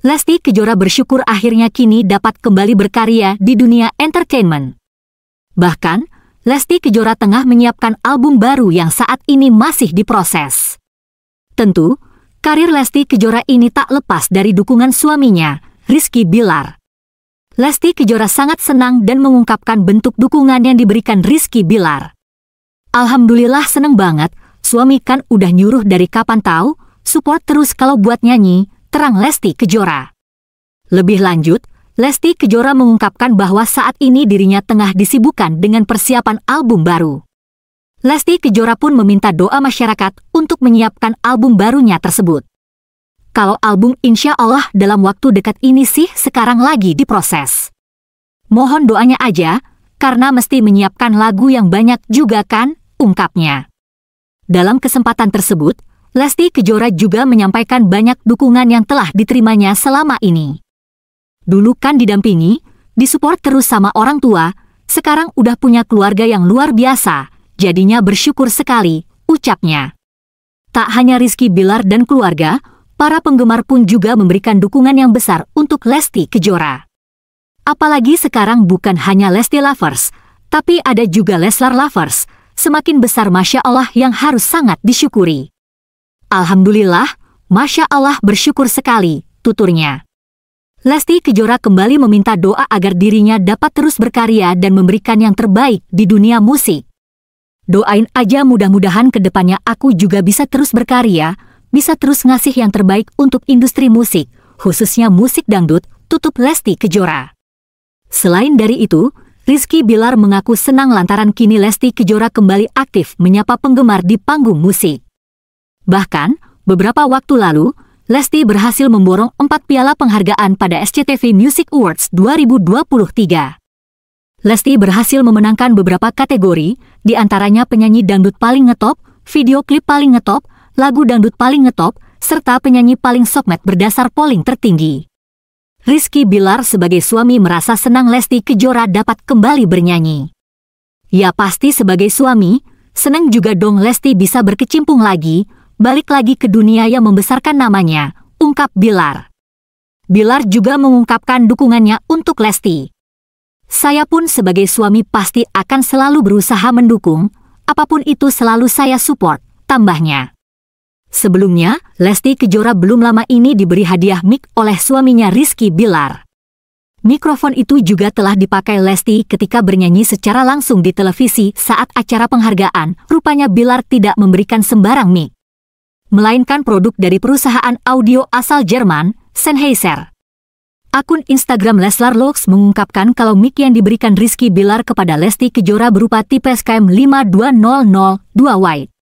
Lesti Kejora bersyukur akhirnya kini dapat kembali berkarya di dunia entertainment. Bahkan, Lesti Kejora tengah menyiapkan album baru yang saat ini masih diproses. Tentu, karir Lesti Kejora ini tak lepas dari dukungan suaminya, Rizky Bilar. Lesti Kejora sangat senang dan mengungkapkan bentuk dukungan yang diberikan Rizky Bilar. Alhamdulillah seneng banget, suami kan udah nyuruh dari kapan tahu, support terus kalau buat nyanyi, terang Lesti Kejora. Lebih lanjut, Lesti Kejora mengungkapkan bahwa saat ini dirinya tengah disibukkan dengan persiapan album baru. Lesti Kejora pun meminta doa masyarakat untuk menyiapkan album barunya tersebut. Kalau album insya Allah dalam waktu dekat ini sih sekarang lagi diproses. Mohon doanya aja, karena mesti menyiapkan lagu yang banyak juga kan, ungkapnya. Dalam kesempatan tersebut, Lesti Kejora juga menyampaikan banyak dukungan yang telah diterimanya selama ini. Dulu kan didampingi, disupport terus sama orang tua, sekarang udah punya keluarga yang luar biasa, jadinya bersyukur sekali, ucapnya. Tak hanya Rizky Bilar dan keluarga, para penggemar pun juga memberikan dukungan yang besar untuk Lesti Kejora. Apalagi sekarang bukan hanya Lesti Lovers, tapi ada juga Leslar Lovers, semakin besar Masya Allah yang harus sangat disyukuri. Alhamdulillah, Masya Allah bersyukur sekali, tuturnya. Lesti Kejora kembali meminta doa agar dirinya dapat terus berkarya dan memberikan yang terbaik di dunia musik. Doain aja mudah-mudahan kedepannya aku juga bisa terus berkarya, bisa terus ngasih yang terbaik untuk industri musik, khususnya musik dangdut, tutup Lesti Kejora. Selain dari itu, Rizky Bilar mengaku senang lantaran kini Lesti Kejora kembali aktif menyapa penggemar di panggung musik. Bahkan, beberapa waktu lalu, Lesti berhasil memborong empat piala penghargaan pada SCTV Music Awards 2023. Lesti berhasil memenangkan beberapa kategori, di antaranya penyanyi dangdut paling ngetop, video klip paling ngetop, lagu dangdut paling ngetop, serta penyanyi paling sokmet berdasar polling tertinggi. Rizky Bilar sebagai suami merasa senang Lesti Kejora dapat kembali bernyanyi. Ya pasti sebagai suami, senang juga dong Lesti bisa berkecimpung lagi, balik lagi ke dunia yang membesarkan namanya, ungkap Bilar. Bilar juga mengungkapkan dukungannya untuk Lesti. Saya pun sebagai suami pasti akan selalu berusaha mendukung, apapun itu selalu saya support, tambahnya. Sebelumnya, Lesti Kejora belum lama ini diberi hadiah mic oleh suaminya Rizky Bilar. Mikrofon itu juga telah dipakai Lesti ketika bernyanyi secara langsung di televisi saat acara penghargaan. Rupanya Bilar tidak memberikan sembarang mic melainkan produk dari perusahaan audio asal Jerman, Sennheiser. Akun Instagram Leslar Lux mengungkapkan kalau mic yang diberikan Rizky Bilar kepada Lesti Kejora berupa tipe SKM 52002 White.